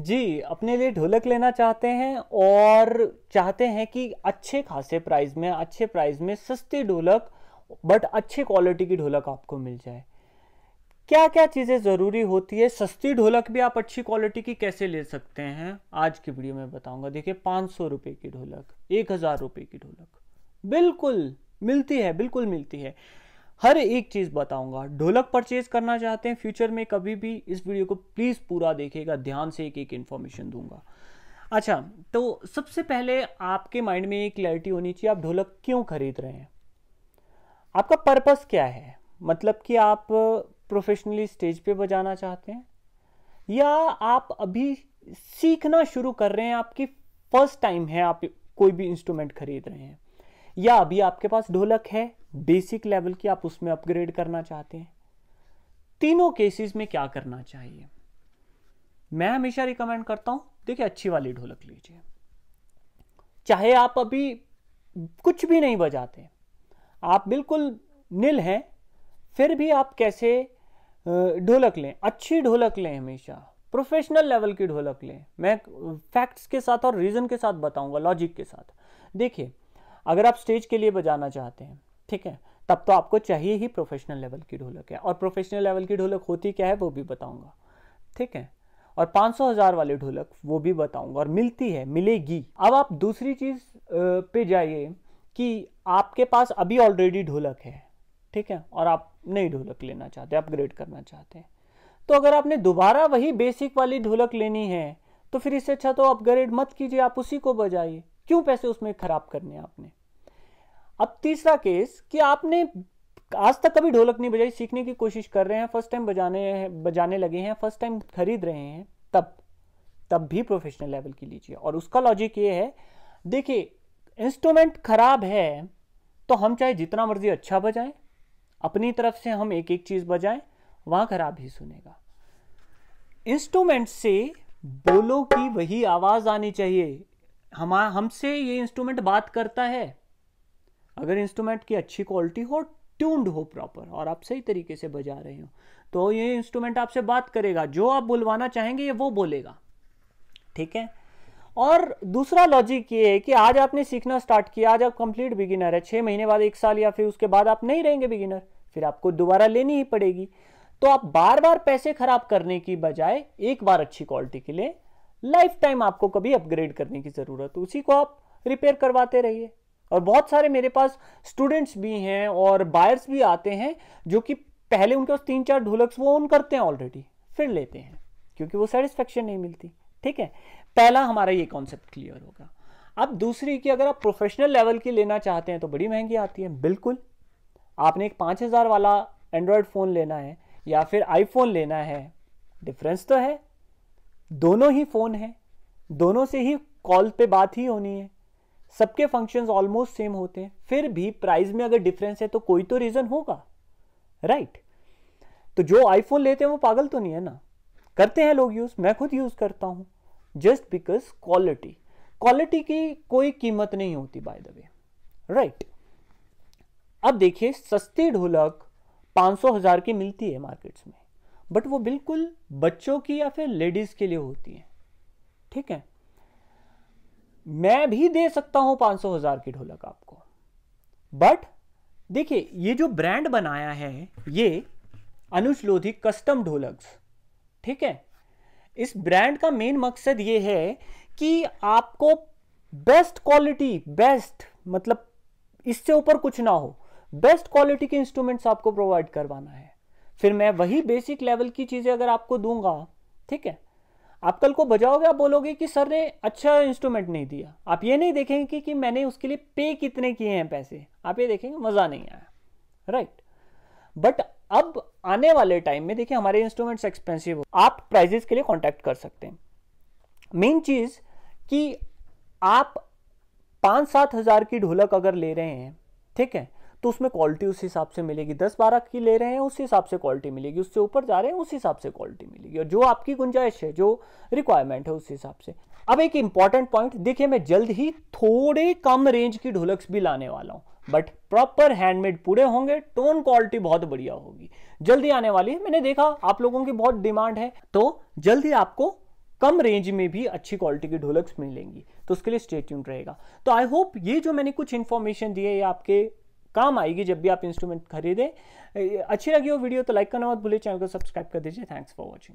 जी अपने लिए ढोलक लेना चाहते हैं और चाहते हैं कि अच्छे खासे प्राइस में अच्छे प्राइस में सस्ती ढोलक बट अच्छे क्वालिटी की ढोलक आपको मिल जाए क्या क्या चीज़ें ज़रूरी होती है सस्ती ढोलक भी आप अच्छी क्वालिटी की कैसे ले सकते हैं आज की वीडियो में बताऊंगा देखिए पाँच सौ रुपये की ढोलक एक हज़ार रुपये की ढोलक बिल्कुल मिलती है बिल्कुल मिलती है हर एक चीज़ बताऊंगा ढोलक परचेज करना चाहते हैं फ्यूचर में कभी भी इस वीडियो को प्लीज़ पूरा देखेगा ध्यान से एक एक इन्फॉर्मेशन दूंगा अच्छा तो सबसे पहले आपके माइंड में ये क्लैरिटी होनी चाहिए आप ढोलक क्यों खरीद रहे हैं आपका पर्पस क्या है मतलब कि आप प्रोफेशनली स्टेज पे बजाना चाहते हैं या आप अभी सीखना शुरू कर रहे हैं आपकी फर्स्ट टाइम है आप कोई भी इंस्ट्रूमेंट खरीद रहे हैं या अभी आपके पास ढोलक है बेसिक लेवल की आप उसमें अपग्रेड करना चाहते हैं तीनों केसेस में क्या करना चाहिए मैं हमेशा रिकमेंड करता हूं देखिए अच्छी वाली ढोलक लीजिए चाहे आप अभी कुछ भी नहीं बजाते आप बिल्कुल नील हैं फिर भी आप कैसे ढोलक लें अच्छी ढोलक लें हमेशा प्रोफेशनल लेवल की ढोलक लें मैं फैक्ट्स के साथ और रीज़न के साथ बताऊंगा लॉजिक के साथ देखिए अगर आप स्टेज के लिए बजाना चाहते हैं ठीक है तब तो आपको चाहिए ही प्रोफेशनल लेवल की ढोलक है और प्रोफेशनल लेवल की ढोलक होती क्या है वो भी बताऊंगा ठीक है और पाँच सौ हज़ार वाली ढोलक वो भी बताऊंगा और मिलती है मिलेगी अब आप दूसरी चीज़ पे जाइए कि आपके पास अभी ऑलरेडी ढोलक है ठीक है और आप नई ढोलक लेना चाहते हैं अपग्रेड करना चाहते हैं तो अगर आपने दोबारा वही बेसिक वाली ढोलक लेनी है तो फिर इससे अच्छा तो अपग्रेड मत कीजिए आप उसी को बजाइए क्यों पैसे उसमें खराब करने आपने अब तीसरा केस कि आपने आज तक कभी ढोलक नहीं बजाई सीखने की कोशिश कर रहे हैं फर्स्ट टाइम बजाने बजाने लगे हैं फर्स्ट टाइम खरीद रहे हैं तब तब भी प्रोफेशनल लेवल की लीजिए और उसका लॉजिक ये है देखिए इंस्ट्रूमेंट खराब है तो हम चाहे जितना मर्जी अच्छा बजाएं अपनी तरफ से हम एक एक चीज़ बजाएं वहां खराब ही सुनेगा इंस्ट्रूमेंट से बोलो की वही आवाज़ आनी चाहिए हम हमसे ये इंस्ट्रूमेंट बात करता है अगर इंस्ट्रूमेंट की अच्छी क्वालिटी हो ट्यून्ड हो प्रॉपर और आप सही तरीके से बजा रहे हो तो ये इंस्ट्रूमेंट आपसे बात करेगा जो आप बुलवाना चाहेंगे ये वो बोलेगा ठीक है और दूसरा लॉजिक ये है कि आज आपने सीखना स्टार्ट किया आज आप कंप्लीट बिगिनर है छः महीने बाद एक साल या फिर उसके बाद आप नहीं रहेंगे बिगिनर फिर आपको दोबारा लेनी ही पड़ेगी तो आप बार बार पैसे खराब करने की बजाय एक बार अच्छी क्वालिटी के लिए लाइफ टाइम आपको कभी अपग्रेड करने की ज़रूरत उसी को आप रिपेयर करवाते रहिए और बहुत सारे मेरे पास स्टूडेंट्स भी हैं और बायर्स भी आते हैं जो कि पहले उनके पास तीन चार ढोलक्स वो ऑन करते हैं ऑलरेडी फिर लेते हैं क्योंकि वो सेटिस्फेक्शन नहीं मिलती ठीक है पहला हमारा ये कॉन्सेप्ट क्लियर होगा अब दूसरी की अगर आप प्रोफेशनल लेवल की लेना चाहते हैं तो बड़ी महंगी आती है बिल्कुल आपने एक पाँच हज़ार वाला एंड्रॉयड फ़ोन लेना है या फिर आईफोन लेना है डिफरेंस तो है दोनों ही फ़ोन है दोनों से ही कॉल पे बात ही होनी है सबके फंक्शंस ऑलमोस्ट सेम होते हैं फिर भी प्राइस में अगर डिफरेंस है तो कोई तो रीज़न होगा राइट right? तो जो आईफोन लेते हैं वो पागल तो नहीं है ना करते हैं लोग यूज़ मैं खुद यूज़ करता हूँ जस्ट बिकॉज क्वालिटी क्वालिटी की कोई कीमत नहीं होती बाय द वे राइट अब देखिए सस्ती ढोलक सौ हजार की मिलती है मार्केट्स में बट वो बिल्कुल बच्चों की या फिर लेडीज़ के लिए होती है ठीक है मैं भी दे सकता हूं पांच सौ हज़ार की ढोलक आपको बट देखिए ये जो ब्रांड बनाया है ये अनुज लोधी कस्टम ढोलक्स ठीक है इस ब्रांड का मेन मकसद ये है कि आपको बेस्ट क्वालिटी बेस्ट मतलब इससे ऊपर कुछ ना हो बेस्ट क्वालिटी के इंस्ट्रूमेंट्स आपको प्रोवाइड करवाना है फिर मैं वही बेसिक लेवल की चीज़ें अगर आपको दूंगा ठीक है आप कल को बजाओगे आप बोलोगे कि सर ने अच्छा इंस्ट्रूमेंट नहीं दिया आप ये नहीं देखेंगे कि, कि मैंने उसके लिए पे कितने किए हैं पैसे आप ये देखेंगे मज़ा नहीं आया राइट बट अब आने वाले टाइम में देखिए हमारे इंस्ट्रूमेंट्स एक्सपेंसिव हो आप प्राइजेस के लिए कॉन्टैक्ट कर सकते हैं मेन चीज़ कि आप पाँच सात हज़ार की ढोलक अगर ले रहे हैं ठीक है तो उसमें क्वालिटी उस हिसाब से मिलेगी दस बारह की ले रहे हैं उस हिसाब से क्वालिटी मिलेगी उससे ऊपर जा रहे हैं उस हिसाब से क्वालिटी मिलेगी और जो आपकी गुंजाइश है जो रिक्वायरमेंट है उस हिसाब से अब एक इंपॉर्टेंट पॉइंट देखिए मैं जल्द ही थोड़े कम रेंज की ढोलक्स भी लाने वाला हूँ बट प्रॉपर हैंडमेड पूरे होंगे टोन क्वालिटी बहुत बढ़िया होगी जल्दी आने वाली है मैंने देखा आप लोगों की बहुत डिमांड है तो जल्द ही आपको कम रेंज में भी अच्छी क्वालिटी की ढोलक्स मिलेंगी तो उसके लिए स्टेट्यून रहेगा तो आई होप ये जो मैंने कुछ इन्फॉर्मेशन दी है ये आपके काम आएगी जब भी आप इंस्ट्रूमेंट खरीदें अच्छी लगी हो वीडियो तो लाइक करना मत भूलिए चैनल को सब्सक्राइब कर दीजिए थैंक्स फॉर वॉचिंग